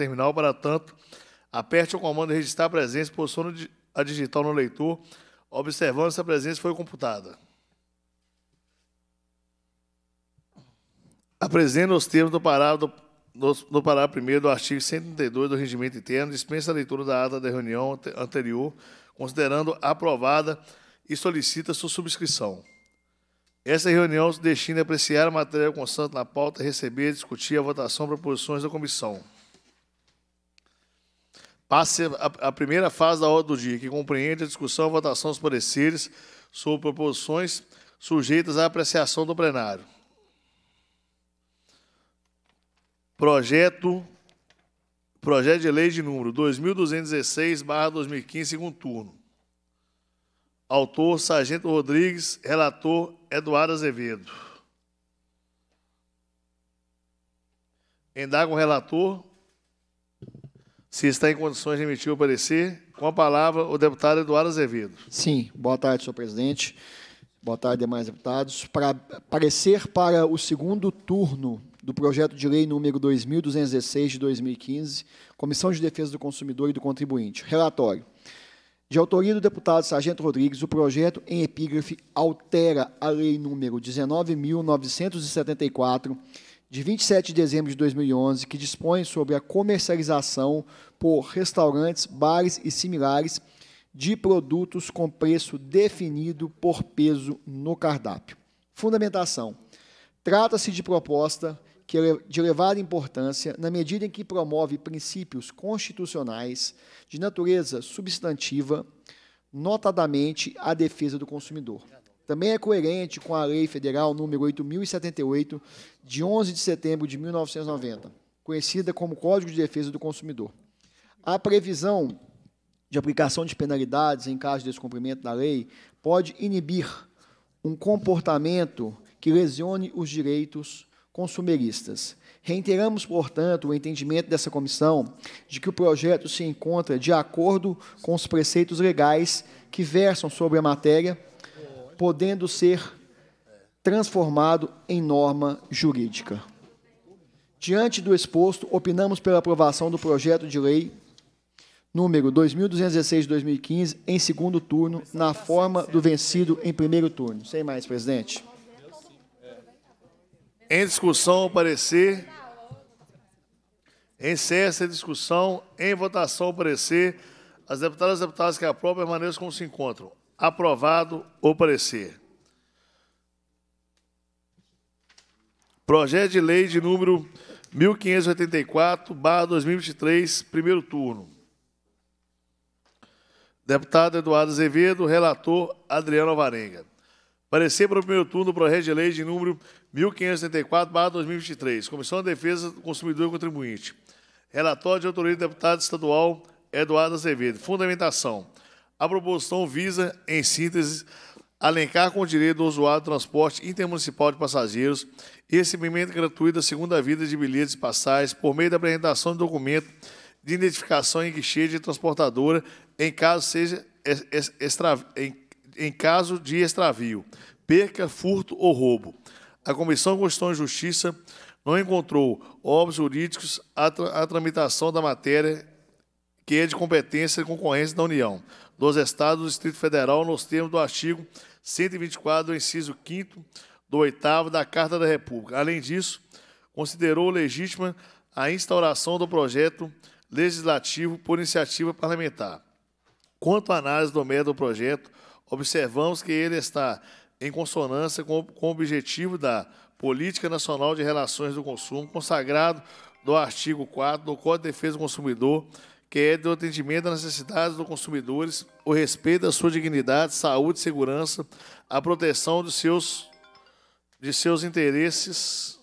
terminal. Para tanto, aperte o comando registrar a presença, posicione a digital no leitor, observando se a presença foi computada. Apresenta os termos do parágrafo do, do parágrafo 1 do artigo 132 do Regimento Interno, dispensa a leitura da ata da reunião anterior, considerando aprovada e solicita sua subscrição. Essa reunião se destina a apreciar a matéria constante na pauta, receber e discutir a votação para da comissão. Passe a, a primeira fase da ordem do dia, que compreende a discussão e votação dos pareceres sobre proposições sujeitas à apreciação do plenário. Projeto, projeto de lei de número 2216/2015, segundo turno. Autor Sargento Rodrigues, relator Eduardo Azevedo. Indaga o relator se está em condições de emitir o parecer. Com a palavra, o deputado Eduardo Azevedo. Sim, boa tarde, senhor presidente. Boa tarde, demais deputados. Para parecer para o segundo turno do projeto de lei número 2216 de 2015, Comissão de Defesa do Consumidor e do Contribuinte. Relatório. De autoria do deputado Sargento Rodrigues, o projeto em epígrafe altera a lei número 19974 de 27 de dezembro de 2011, que dispõe sobre a comercialização por restaurantes, bares e similares de produtos com preço definido por peso no cardápio. Fundamentação: trata-se de proposta que é de elevada importância na medida em que promove princípios constitucionais de natureza substantiva, notadamente a defesa do consumidor também é coerente com a Lei Federal número 8078 de 11 de setembro de 1990, conhecida como Código de Defesa do Consumidor. A previsão de aplicação de penalidades em caso de descumprimento da lei pode inibir um comportamento que lesione os direitos consumeristas. Reiteramos, portanto, o entendimento dessa comissão de que o projeto se encontra de acordo com os preceitos legais que versam sobre a matéria podendo ser transformado em norma jurídica. Diante do exposto, opinamos pela aprovação do projeto de lei número 2216/2015 em segundo turno, na forma do vencido em primeiro turno. Sem mais, presidente. Em discussão, o parecer. Em sessão a discussão, em votação, o parecer. As deputadas e deputados que aprovam permaneçam como se encontram aprovado o parecer. Projeto de lei de número 1584/2023, primeiro turno. Deputado Eduardo Azevedo, relator Adriano Varenga. Parecer para o primeiro turno do projeto de lei de número 1574-2023. Comissão de Defesa do Consumidor e Contribuinte. Relatório de autoria do deputado estadual Eduardo Azevedo. Fundamentação. A proposição visa, em síntese, alencar com o direito do usuário do transporte intermunicipal de passageiros e recebimento gratuito da segunda vida de bilhetes e passagens por meio da apresentação de documento de identificação em guichê de transportadora em caso, seja extra, em, em caso de extravio, perca, furto ou roubo. A Comissão de Constituição e Justiça não encontrou óbvios jurídicos à, tra à tramitação da matéria que é de competência e concorrência da União, dos Estados do Distrito Federal, nos termos do artigo 124, do inciso 5 do 8 da Carta da República. Além disso, considerou legítima a instauração do projeto legislativo por iniciativa parlamentar. Quanto à análise do mérito do projeto, observamos que ele está em consonância com, com o objetivo da Política Nacional de Relações do Consumo, consagrado do artigo 4 do Código de Defesa do Consumidor, que é do atendimento às necessidades dos consumidores, o respeito à sua dignidade, saúde, segurança, a proteção de seus, de seus interesses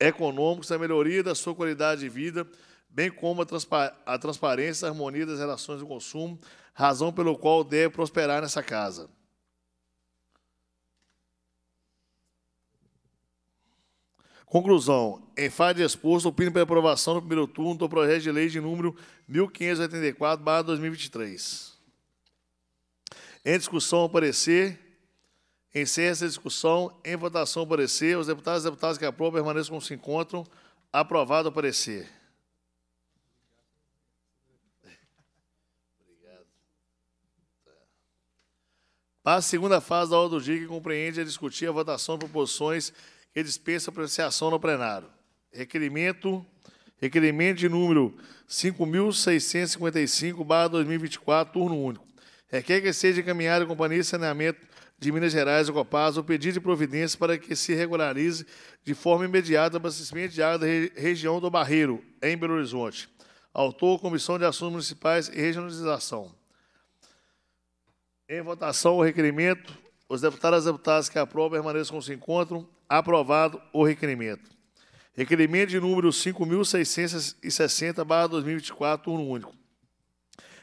econômicos, a melhoria da sua qualidade de vida, bem como a, transpa a transparência, a harmonia das relações de consumo, razão pelo qual deve prosperar nessa casa. Conclusão. Em fase exposto, opino pela aprovação no primeiro turno do projeto de lei de número 1584-2023. Em discussão, o parecer. Encerra essa discussão. Em votação, o parecer. Os deputados e deputadas que aprovam permaneçam como se encontram. Aprovado o parecer. Tá. Passa a segunda fase da ordem do dia, que compreende a discutir a votação de proposições dispensa apreciação no plenário. Requerimento, requerimento de número 5.655-2024, turno único. Requer que seja encaminhada a Companhia de Saneamento de Minas Gerais, o Copasa, o pedido de providência para que se regularize de forma imediata o abastecimento de água da região do Barreiro, em Belo Horizonte. Autor, Comissão de Assuntos Municipais e Regionalização. Em votação, o requerimento. Os deputados e deputadas que aprovam permaneçam como se encontram aprovado o requerimento. Requerimento de número 5.660-2024, turno único.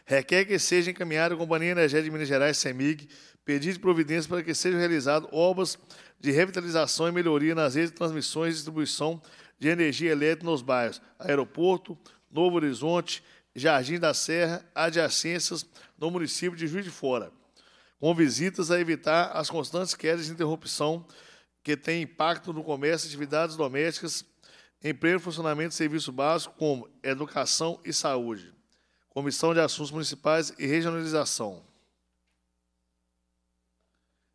Requer que seja encaminhado à Companhia Energética de Minas Gerais, CEMIG, pedido de providência para que sejam realizadas obras de revitalização e melhoria nas redes de transmissões e distribuição de energia elétrica nos bairros Aeroporto, Novo Horizonte, Jardim da Serra, adjacências no município de Juiz de Fora, com visitas a evitar as constantes quedas de interrupção que tem impacto no comércio, atividades domésticas, emprego, funcionamento e serviço básico, como educação e saúde. Comissão de Assuntos Municipais e Regionalização.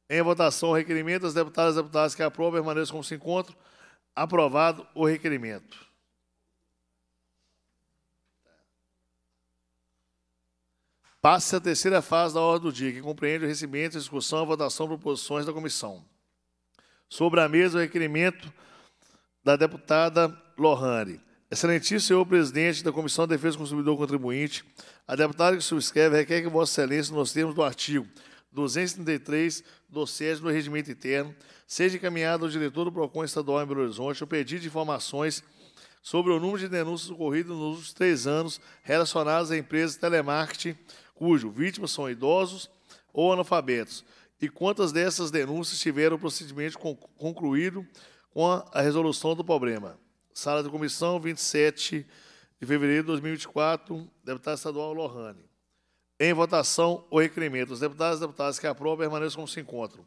Em votação, o requerimento das deputadas e deputados que aprovam permaneçam como se encontra Aprovado o requerimento. Passa-se a terceira fase da ordem do dia, que compreende o recebimento, discussão e votação de proposições da comissão. Sobre a mesa, o requerimento da deputada Lohane. Excelentíssimo senhor presidente da Comissão de Defesa do Consumidor Contribuinte, a deputada que subscreve requer que Vossa Excelência, nos termos do artigo 233 do SES do Regimento Interno, seja encaminhado ao diretor do PROCON estadual em Belo Horizonte o pedido de informações sobre o número de denúncias ocorridas nos últimos três anos relacionadas a empresas de telemarketing cujo vítimas são idosos ou analfabetos, e quantas dessas denúncias tiveram o procedimento concluído com a resolução do problema. Sala de comissão, 27 de fevereiro de 2024, deputado estadual Lohane. Em votação, o requerimento. Os deputados e deputadas que aprovam permaneçam como se encontram.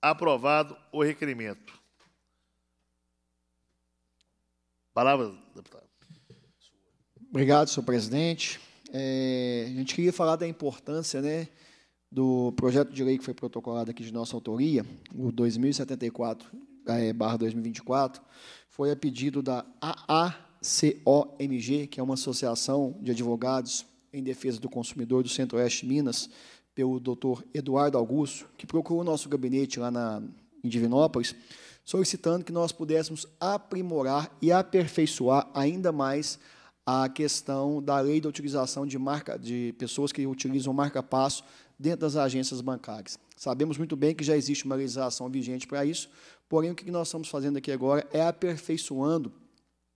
Aprovado o requerimento. Palavra, deputado. Obrigado, senhor presidente. É, a gente queria falar da importância, né? do projeto de lei que foi protocolado aqui de nossa autoria, o 2074 é, eh, barra 2024, foi a pedido da AACOMG, que é uma associação de advogados em defesa do consumidor do Centro-Oeste Minas, pelo doutor Eduardo Augusto, que procurou o nosso gabinete lá na, em Divinópolis, solicitando que nós pudéssemos aprimorar e aperfeiçoar ainda mais a questão da lei da utilização de marca de pessoas que utilizam marca passo dentro das agências bancárias. Sabemos muito bem que já existe uma legislação vigente para isso, porém o que nós estamos fazendo aqui agora é aperfeiçoando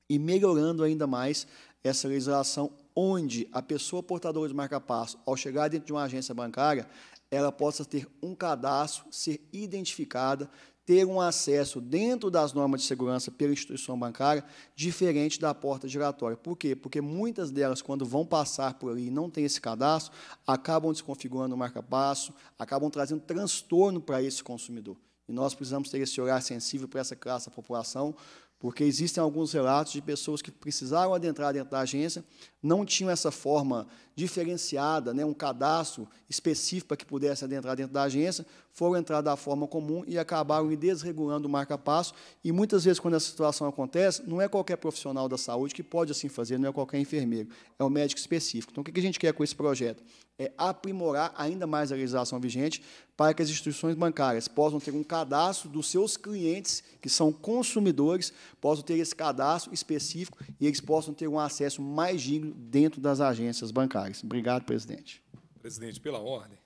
e melhorando ainda mais essa legislação, onde a pessoa portadora de marca-passo, ao chegar dentro de uma agência bancária, ela possa ter um cadastro, ser identificada, ter um acesso dentro das normas de segurança pela instituição bancária diferente da porta giratória. Por quê? Porque muitas delas, quando vão passar por ali e não têm esse cadastro, acabam desconfigurando o marca-passo, acabam trazendo transtorno para esse consumidor. E nós precisamos ter esse olhar sensível para essa classe da população, porque existem alguns relatos de pessoas que precisaram adentrar dentro da agência, não tinham essa forma diferenciada, né, um cadastro específico para que pudesse adentrar dentro da agência, foram entrar da forma comum e acabaram desregulando o marca-passo. E muitas vezes, quando essa situação acontece, não é qualquer profissional da saúde que pode assim fazer, não é qualquer enfermeiro, é o médico específico. Então, o que a gente quer com esse projeto? É aprimorar ainda mais a legislação vigente para que as instituições bancárias possam ter um cadastro dos seus clientes, que são consumidores, possam ter esse cadastro específico e eles possam ter um acesso mais digno dentro das agências bancárias. Obrigado, presidente. Presidente, pela ordem.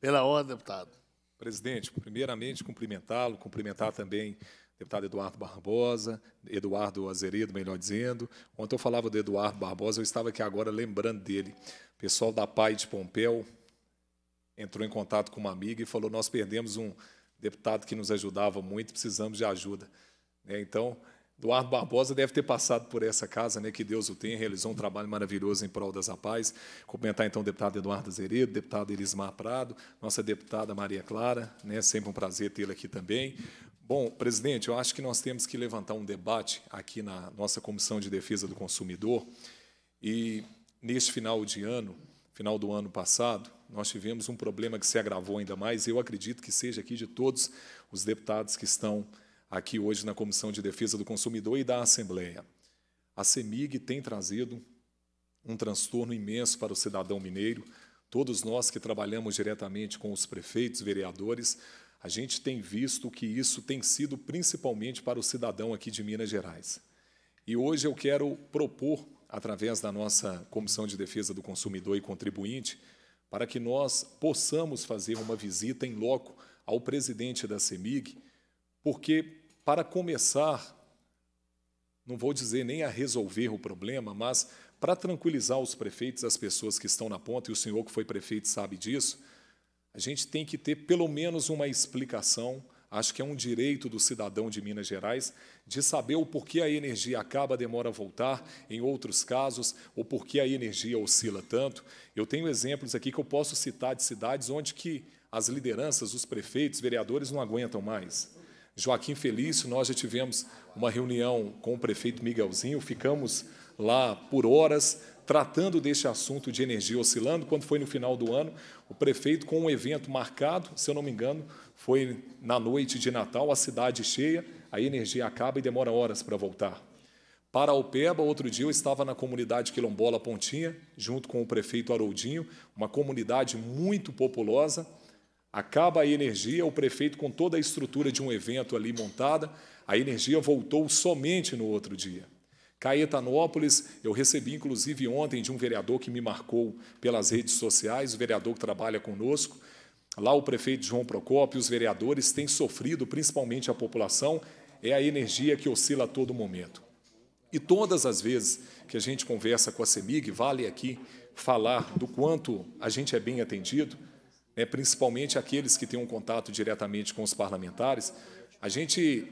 Pela ordem, deputado. Presidente, primeiramente cumprimentá-lo, cumprimentar também deputado Eduardo Barbosa, Eduardo Azeredo, melhor dizendo. Ontem eu falava do Eduardo Barbosa, eu estava aqui agora lembrando dele. O pessoal da PAI de Pompeu entrou em contato com uma amiga e falou: Nós perdemos um deputado que nos ajudava muito, precisamos de ajuda. Né, então, Eduardo Barbosa deve ter passado por essa casa, né, que Deus o tenha, realizou um trabalho maravilhoso em prol das rapazes. Cumprimentar, então, o deputado Eduardo o deputado Elismar Prado, nossa deputada Maria Clara, né, sempre um prazer tê-la aqui também. Bom, presidente, eu acho que nós temos que levantar um debate aqui na nossa Comissão de Defesa do Consumidor. E, neste final de ano, final do ano passado, nós tivemos um problema que se agravou ainda mais. Eu acredito que seja aqui de todos os deputados que estão aqui hoje na Comissão de Defesa do Consumidor e da Assembleia. A CEMIG tem trazido um transtorno imenso para o cidadão mineiro. Todos nós que trabalhamos diretamente com os prefeitos, vereadores, a gente tem visto que isso tem sido principalmente para o cidadão aqui de Minas Gerais. E hoje eu quero propor, através da nossa Comissão de Defesa do Consumidor e Contribuinte, para que nós possamos fazer uma visita em loco ao presidente da CEMIG, porque para começar, não vou dizer nem a resolver o problema, mas para tranquilizar os prefeitos, as pessoas que estão na ponta, e o senhor que foi prefeito sabe disso, a gente tem que ter pelo menos uma explicação. Acho que é um direito do cidadão de Minas Gerais de saber o porquê a energia acaba, demora a voltar, em outros casos, ou porquê a energia oscila tanto. Eu tenho exemplos aqui que eu posso citar de cidades onde que as lideranças, os prefeitos, vereadores não aguentam mais. Joaquim Felício, nós já tivemos uma reunião com o prefeito Miguelzinho, ficamos lá por horas tratando deste assunto de energia oscilando. Quando foi no final do ano, o prefeito, com um evento marcado, se eu não me engano, foi na noite de Natal, a cidade cheia, a energia acaba e demora horas para voltar. Para Peba, outro dia eu estava na comunidade quilombola Pontinha, junto com o prefeito Haroldinho, uma comunidade muito populosa, Acaba a energia, o prefeito, com toda a estrutura de um evento ali montada, a energia voltou somente no outro dia. Caetanópolis, eu recebi inclusive ontem de um vereador que me marcou pelas redes sociais, o vereador que trabalha conosco. Lá o prefeito João Procópio, os vereadores têm sofrido, principalmente a população, é a energia que oscila a todo momento. E todas as vezes que a gente conversa com a CEMIG, vale aqui falar do quanto a gente é bem atendido, né, principalmente aqueles que têm um contato diretamente com os parlamentares, a gente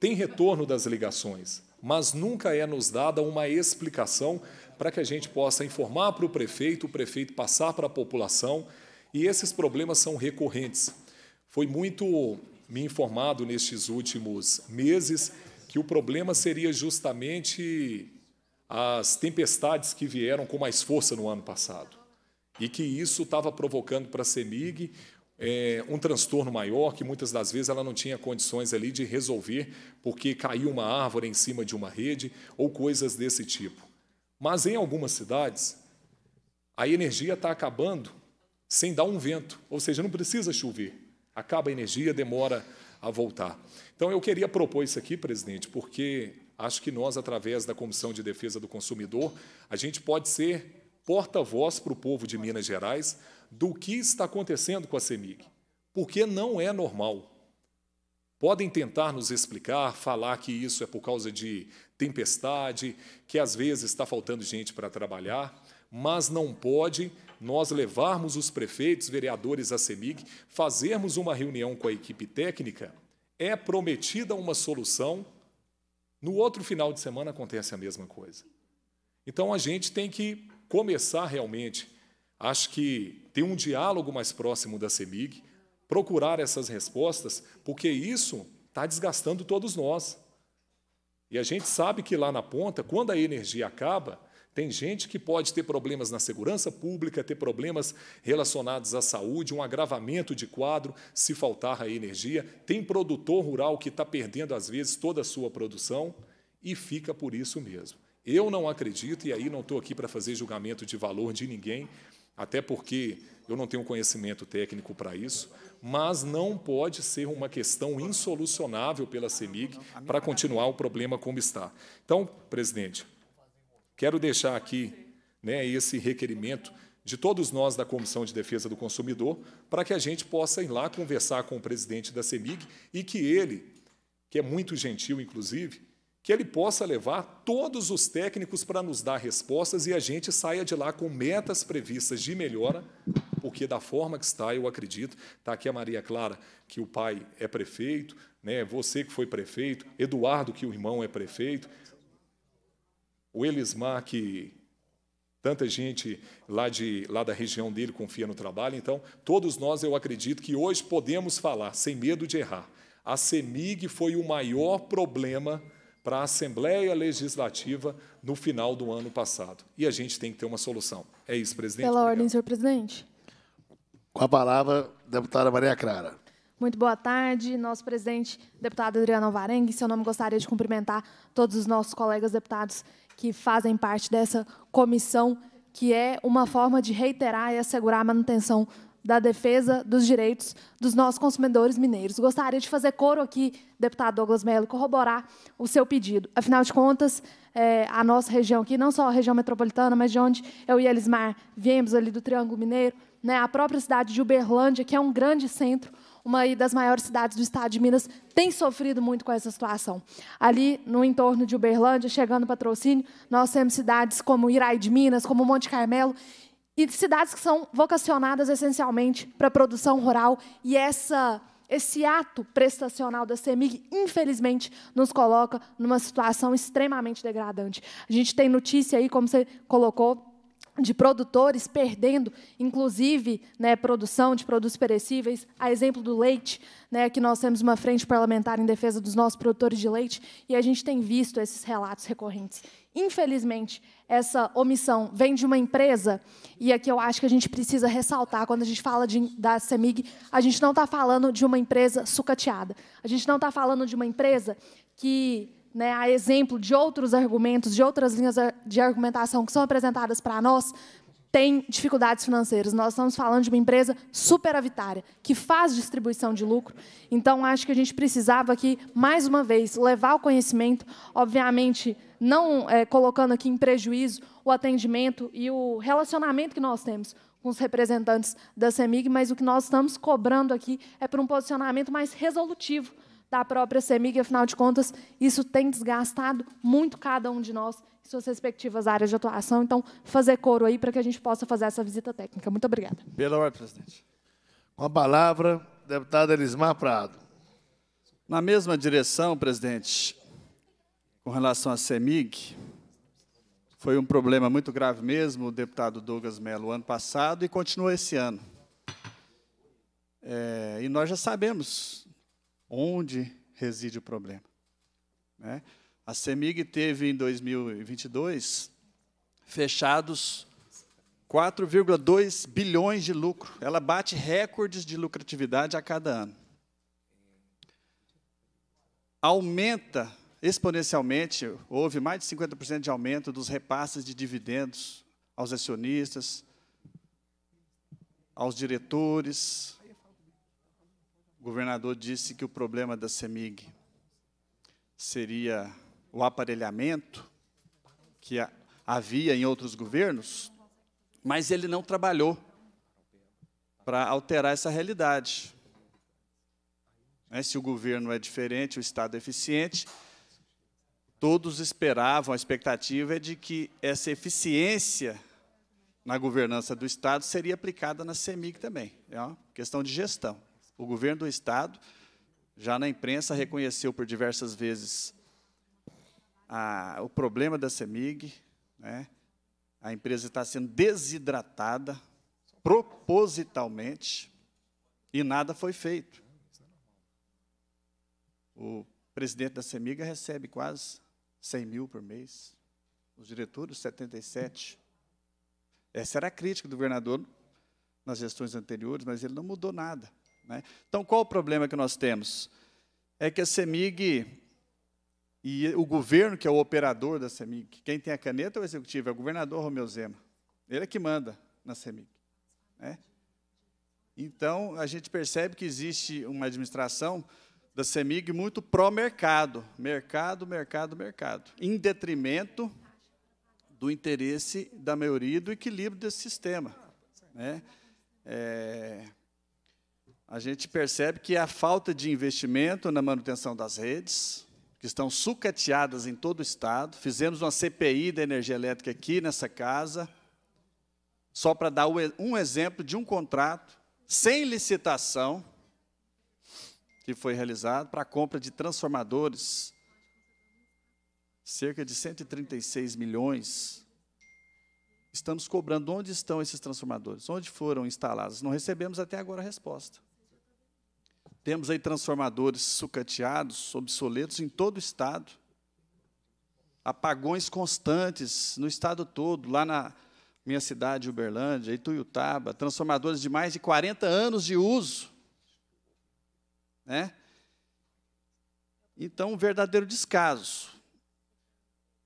tem retorno das ligações, mas nunca é nos dada uma explicação para que a gente possa informar para o prefeito, o prefeito passar para a população, e esses problemas são recorrentes. Foi muito me informado nestes últimos meses que o problema seria justamente as tempestades que vieram com mais força no ano passado e que isso estava provocando para a CEMIG é, um transtorno maior que muitas das vezes ela não tinha condições ali de resolver porque caiu uma árvore em cima de uma rede ou coisas desse tipo. Mas em algumas cidades a energia está acabando sem dar um vento, ou seja, não precisa chover. Acaba a energia, demora a voltar. Então eu queria propor isso aqui, presidente, porque acho que nós através da Comissão de Defesa do Consumidor, a gente pode ser porta-voz para o povo de Minas Gerais do que está acontecendo com a CEMIG, porque não é normal. Podem tentar nos explicar, falar que isso é por causa de tempestade, que às vezes está faltando gente para trabalhar, mas não pode nós levarmos os prefeitos, vereadores à CEMIG, fazermos uma reunião com a equipe técnica, é prometida uma solução, no outro final de semana acontece a mesma coisa. Então a gente tem que começar realmente, acho que ter um diálogo mais próximo da CEMIG, procurar essas respostas, porque isso está desgastando todos nós. E a gente sabe que lá na ponta, quando a energia acaba, tem gente que pode ter problemas na segurança pública, ter problemas relacionados à saúde, um agravamento de quadro se faltar a energia. Tem produtor rural que está perdendo, às vezes, toda a sua produção e fica por isso mesmo. Eu não acredito, e aí não estou aqui para fazer julgamento de valor de ninguém, até porque eu não tenho conhecimento técnico para isso, mas não pode ser uma questão insolucionável pela CEMIG para continuar o problema como está. Então, presidente, quero deixar aqui né, esse requerimento de todos nós da Comissão de Defesa do Consumidor, para que a gente possa ir lá conversar com o presidente da CEMIG e que ele, que é muito gentil, inclusive, que ele possa levar todos os técnicos para nos dar respostas e a gente saia de lá com metas previstas de melhora, porque da forma que está, eu acredito, está aqui a Maria Clara, que o pai é prefeito, né? você que foi prefeito, Eduardo, que o irmão é prefeito, o Elismar, que tanta gente lá, de, lá da região dele confia no trabalho, então todos nós, eu acredito, que hoje podemos falar, sem medo de errar, a CEMIG foi o maior problema para a Assembleia Legislativa no final do ano passado. E a gente tem que ter uma solução. É isso, presidente. Pela ordem, senhor presidente. Com a palavra, deputada Maria Clara. Muito boa tarde, nosso presidente, deputado Adriano Alvarenga. Em seu nome, gostaria de cumprimentar todos os nossos colegas deputados que fazem parte dessa comissão, que é uma forma de reiterar e assegurar a manutenção da defesa dos direitos dos nossos consumidores mineiros. Gostaria de fazer coro aqui, deputado Douglas Mello, corroborar o seu pedido. Afinal de contas, é, a nossa região aqui, não só a região metropolitana, mas de onde eu e Elismar viemos ali do Triângulo Mineiro, né, a própria cidade de Uberlândia, que é um grande centro, uma das maiores cidades do estado de Minas, tem sofrido muito com essa situação. Ali no entorno de Uberlândia, chegando patrocínio, nós temos cidades como Irai de Minas, como Monte Carmelo, e cidades que são vocacionadas essencialmente para a produção rural e essa esse ato prestacional da CEMIG, infelizmente, nos coloca numa situação extremamente degradante. A gente tem notícia aí, como você colocou, de produtores perdendo, inclusive, né, produção de produtos perecíveis, a exemplo do leite, né, que nós temos uma frente parlamentar em defesa dos nossos produtores de leite, e a gente tem visto esses relatos recorrentes. Infelizmente, essa omissão vem de uma empresa, e aqui eu acho que a gente precisa ressaltar, quando a gente fala de, da CEMIG, a gente não está falando de uma empresa sucateada. A gente não está falando de uma empresa que, né, a exemplo de outros argumentos, de outras linhas de argumentação que são apresentadas para nós, tem dificuldades financeiras. Nós estamos falando de uma empresa superavitária, que faz distribuição de lucro. Então, acho que a gente precisava aqui, mais uma vez, levar o conhecimento, obviamente, não é, colocando aqui em prejuízo o atendimento e o relacionamento que nós temos com os representantes da CEMIG, mas o que nós estamos cobrando aqui é por um posicionamento mais resolutivo da própria CEMIG. Afinal de contas, isso tem desgastado muito cada um de nós em suas respectivas áreas de atuação. Então, fazer coro aí para que a gente possa fazer essa visita técnica. Muito obrigada. Pela ordem, presidente. Com a palavra, deputada Elismar Prado. Na mesma direção, presidente, com relação à CEMIG, foi um problema muito grave mesmo, o deputado Douglas Mello, ano passado, e continua esse ano. É, e nós já sabemos onde reside o problema. Né? A CEMIG teve em 2022 fechados 4,2 bilhões de lucro. Ela bate recordes de lucratividade a cada ano. Aumenta exponencialmente, houve mais de 50% de aumento dos repasses de dividendos aos acionistas, aos diretores. O governador disse que o problema da CEMIG seria o aparelhamento que havia em outros governos, mas ele não trabalhou para alterar essa realidade. Né, se o governo é diferente, o Estado é eficiente, todos esperavam, a expectativa é de que essa eficiência na governança do Estado seria aplicada na CEMIG também. É uma questão de gestão. O governo do Estado, já na imprensa, reconheceu por diversas vezes a, o problema da CEMIG, né? a empresa está sendo desidratada propositalmente e nada foi feito. O presidente da CEMIG recebe quase 100 mil por mês, os diretores 77. Essa era a crítica do governador nas gestões anteriores, mas ele não mudou nada. Né? Então, qual o problema que nós temos? É que a CEMIG e o governo, que é o operador da CEMIG, quem tem a caneta é o executivo, é o governador Romeu Zema. Ele é que manda na CEMIG. Né? Então, a gente percebe que existe uma administração da CEMIG muito pró-mercado. Mercado, mercado, mercado. Em detrimento do interesse da maioria e do equilíbrio desse sistema. Né? É, a gente percebe que a falta de investimento na manutenção das redes, que estão sucateadas em todo o Estado. Fizemos uma CPI da energia elétrica aqui nessa casa, só para dar um exemplo de um contrato sem licitação que foi realizado para a compra de transformadores, cerca de 136 milhões. Estamos cobrando onde estão esses transformadores, onde foram instalados. Não recebemos até agora a resposta. Temos aí transformadores sucateados, obsoletos em todo o estado. Apagões constantes no estado todo, lá na minha cidade, Uberlândia, Ituiutaba, transformadores de mais de 40 anos de uso. Né? Então, um verdadeiro descaso.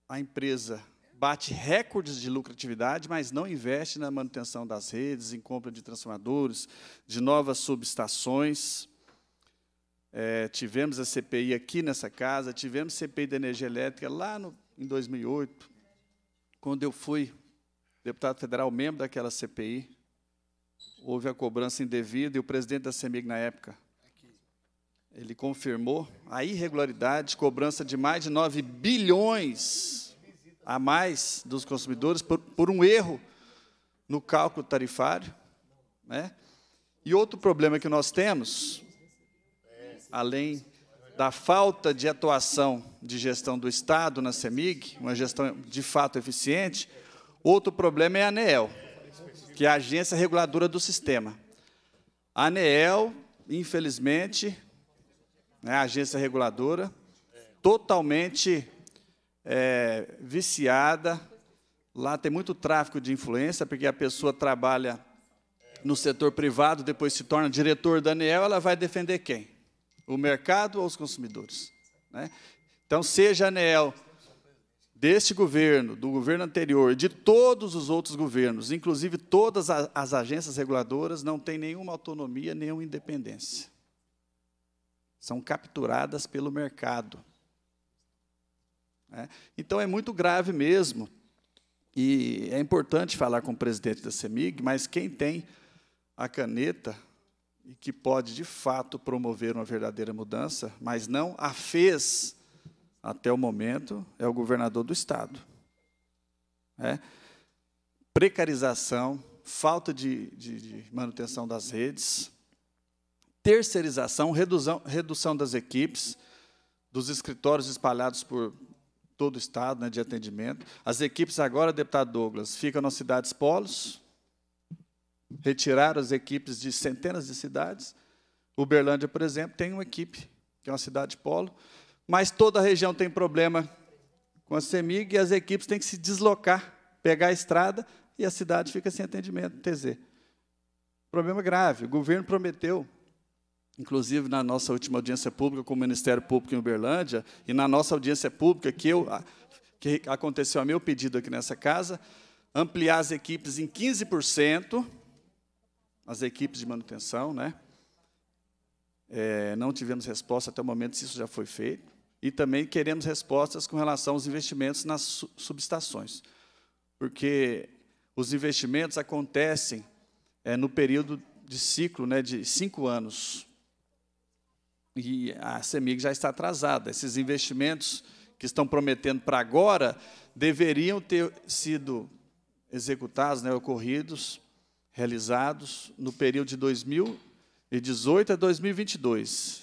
A empresa bate recordes de lucratividade, mas não investe na manutenção das redes, em compra de transformadores, de novas subestações. É, tivemos a CPI aqui nessa casa, tivemos CPI da energia elétrica lá no, em 2008, quando eu fui deputado federal, membro daquela CPI. Houve a cobrança indevida e o presidente da CEMIG na época, ele confirmou a irregularidade, cobrança de mais de 9 bilhões a mais dos consumidores por, por um erro no cálculo tarifário. Né? E outro problema que nós temos, além da falta de atuação de gestão do Estado na CEMIG, uma gestão de fato eficiente, outro problema é a ANEEL, que é a agência reguladora do sistema. A ANEEL, infelizmente, é a agência reguladora, totalmente é, viciada. Lá tem muito tráfico de influência, porque a pessoa trabalha no setor privado, depois se torna diretor da ANEEL, ela vai defender quem? o mercado aos consumidores? Né? Então, seja anel deste governo, do governo anterior, de todos os outros governos, inclusive todas as agências reguladoras, não tem nenhuma autonomia, nenhuma independência. São capturadas pelo mercado. Né? Então, é muito grave mesmo. E é importante falar com o presidente da CEMIG, mas quem tem a caneta e que pode, de fato, promover uma verdadeira mudança, mas não a fez até o momento, é o governador do Estado. É? Precarização, falta de, de, de manutenção das redes, terceirização, redução, redução das equipes, dos escritórios espalhados por todo o Estado né, de atendimento. As equipes agora, deputado Douglas, ficam nas cidades polos, retiraram as equipes de centenas de cidades. Uberlândia, por exemplo, tem uma equipe, que é uma cidade polo, mas toda a região tem problema com a CEMIG e as equipes têm que se deslocar, pegar a estrada e a cidade fica sem atendimento, TZ. Problema grave. O governo prometeu, inclusive na nossa última audiência pública com o Ministério Público em Uberlândia e na nossa audiência pública que, eu, que aconteceu a meu pedido aqui nessa casa, ampliar as equipes em 15%, as equipes de manutenção, né? É, não tivemos resposta até o momento se isso já foi feito. E também queremos respostas com relação aos investimentos nas subestações, porque os investimentos acontecem é, no período de ciclo né, de cinco anos. E a CEMIG já está atrasada. Esses investimentos que estão prometendo para agora deveriam ter sido executados, né, ocorridos, realizados no período de 2018 a 2022.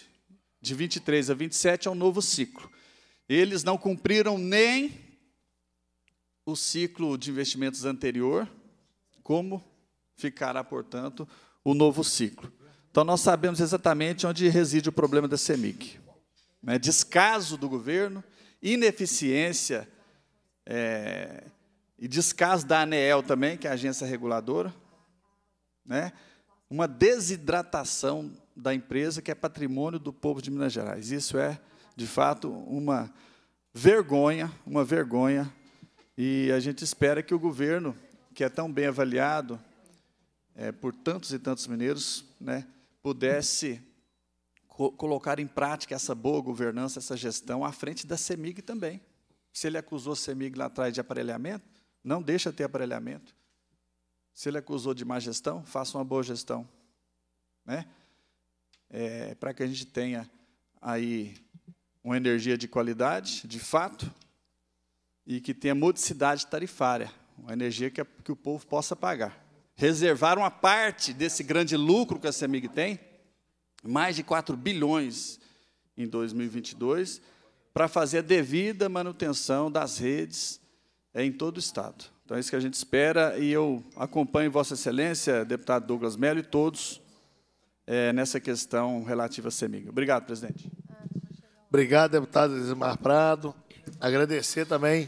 De 23 a 27 é um novo ciclo. Eles não cumpriram nem o ciclo de investimentos anterior, como ficará, portanto, o novo ciclo. Então, nós sabemos exatamente onde reside o problema da CEMIG. Né? Descaso do governo, ineficiência é, e descaso da ANEEL também, que é a agência reguladora, né? uma desidratação da empresa que é patrimônio do povo de Minas Gerais. Isso é, de fato, uma vergonha, uma vergonha. E a gente espera que o governo, que é tão bem avaliado é, por tantos e tantos mineiros, né, pudesse co colocar em prática essa boa governança, essa gestão à frente da CEMIG também. Se ele acusou a CEMIG lá atrás de aparelhamento, não deixa ter aparelhamento. Se ele acusou de má gestão, faça uma boa gestão. Né? É, Para que a gente tenha aí uma energia de qualidade, de fato, e que tenha modicidade tarifária, uma energia que, que o povo possa pagar. Reservar uma parte desse grande lucro que a CEMIG tem, mais de 4 bilhões em 2022, para fazer a devida manutenção das redes é em todo o Estado. Então, é isso que a gente espera, e eu acompanho Vossa Excelência, deputado Douglas Mello, e todos é, nessa questão relativa à CEMIG. Obrigado, presidente. Obrigado, deputado Desmar Prado. Agradecer também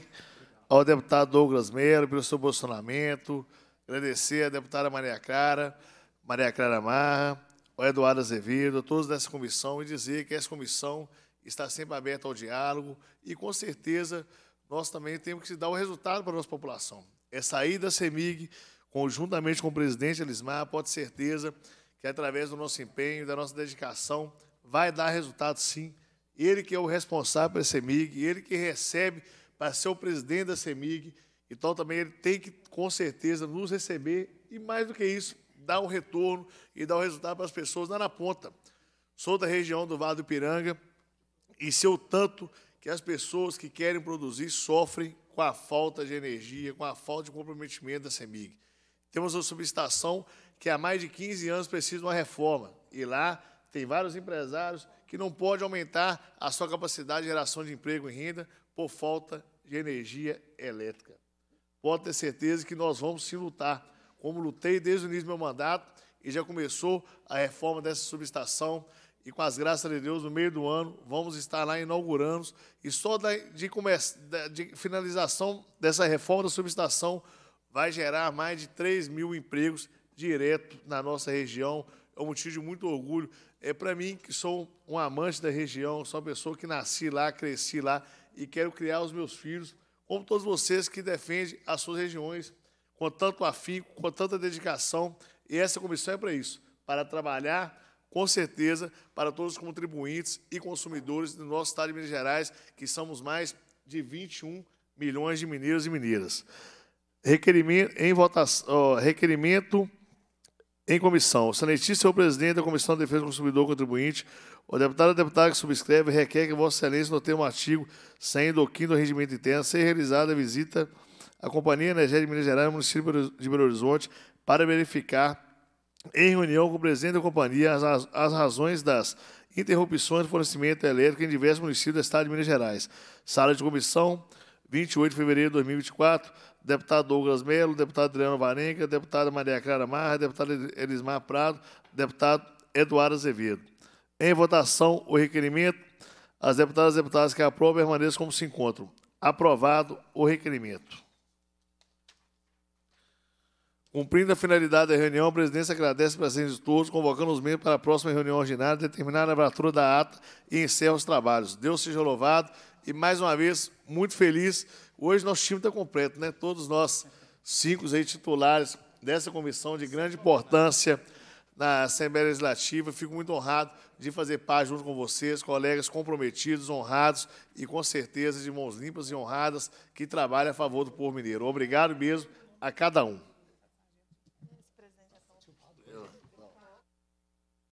ao deputado Douglas Mello pelo seu posicionamento, agradecer à deputada Maria Clara, Maria Clara Marra, ao Eduardo Azevedo, a todos dessa comissão, e dizer que essa comissão está sempre aberta ao diálogo e, com certeza, nós também temos que dar o resultado para a nossa população. É sair da CEMIG, conjuntamente com o presidente Elismar, pode certeza que através do nosso empenho, da nossa dedicação, vai dar resultado sim. Ele que é o responsável pela CEMIG, ele que recebe para ser o presidente da CEMIG, então também ele tem que, com certeza, nos receber e, mais do que isso, dar um retorno e dar o um resultado para as pessoas lá na ponta. Sou da região do Vale do Piranga e seu tanto que as pessoas que querem produzir sofrem com a falta de energia, com a falta de comprometimento da CEMIG. Temos uma subestação que há mais de 15 anos precisa de uma reforma, e lá tem vários empresários que não podem aumentar a sua capacidade de geração de emprego e renda por falta de energia elétrica. Pode ter certeza que nós vamos se lutar, como lutei desde o início do meu mandato, e já começou a reforma dessa subestação, e com as graças de Deus, no meio do ano, vamos estar lá inaugurando. E só de, de finalização dessa reforma da subestação vai gerar mais de 3 mil empregos direto na nossa região. É um motivo de muito orgulho. É para mim, que sou um amante da região, sou uma pessoa que nasci lá, cresci lá e quero criar os meus filhos, como todos vocês que defendem as suas regiões com tanto afinco, com tanta dedicação. E essa comissão é para isso, para trabalhar com certeza, para todos os contribuintes e consumidores do nosso Estado de Minas Gerais, que somos mais de 21 milhões de mineiros e mineiras. Requerimento em votação, requerimento em comissão. O sanetista é o presidente da Comissão de Defesa do Consumidor e Contribuinte. O deputado ou deputada que subscreve requer que Vossa Excelência, no termo artigo 100 do 5 do Regimento Interno, seja realizada a visita à Companhia Energética de Minas Gerais, no município de Belo Horizonte, para verificar em reunião com o presidente da companhia as, as razões das interrupções do fornecimento elétrico em diversos municípios do estado de Minas Gerais. Sala de comissão, 28 de fevereiro de 2024, deputado Douglas Melo, deputado Adriano Varenga, deputada Maria Clara Marra, deputado Elismar Prado, deputado Eduardo Azevedo. Em votação, o requerimento, as deputadas e deputados que aprovam permaneçam como se encontram. Aprovado o requerimento. Cumprindo a finalidade da reunião, a presidência agradece a presença de todos, convocando os membros para a próxima reunião ordinária, determinar a abertura da ata e encerra os trabalhos. Deus seja louvado e, mais uma vez, muito feliz. Hoje nosso time está completo, né? Todos nós, cinco aí, titulares dessa comissão de grande importância na Assembleia Legislativa. Fico muito honrado de fazer parte junto com vocês, colegas comprometidos, honrados e, com certeza, de mãos limpas e honradas que trabalham a favor do povo mineiro. Obrigado mesmo a cada um.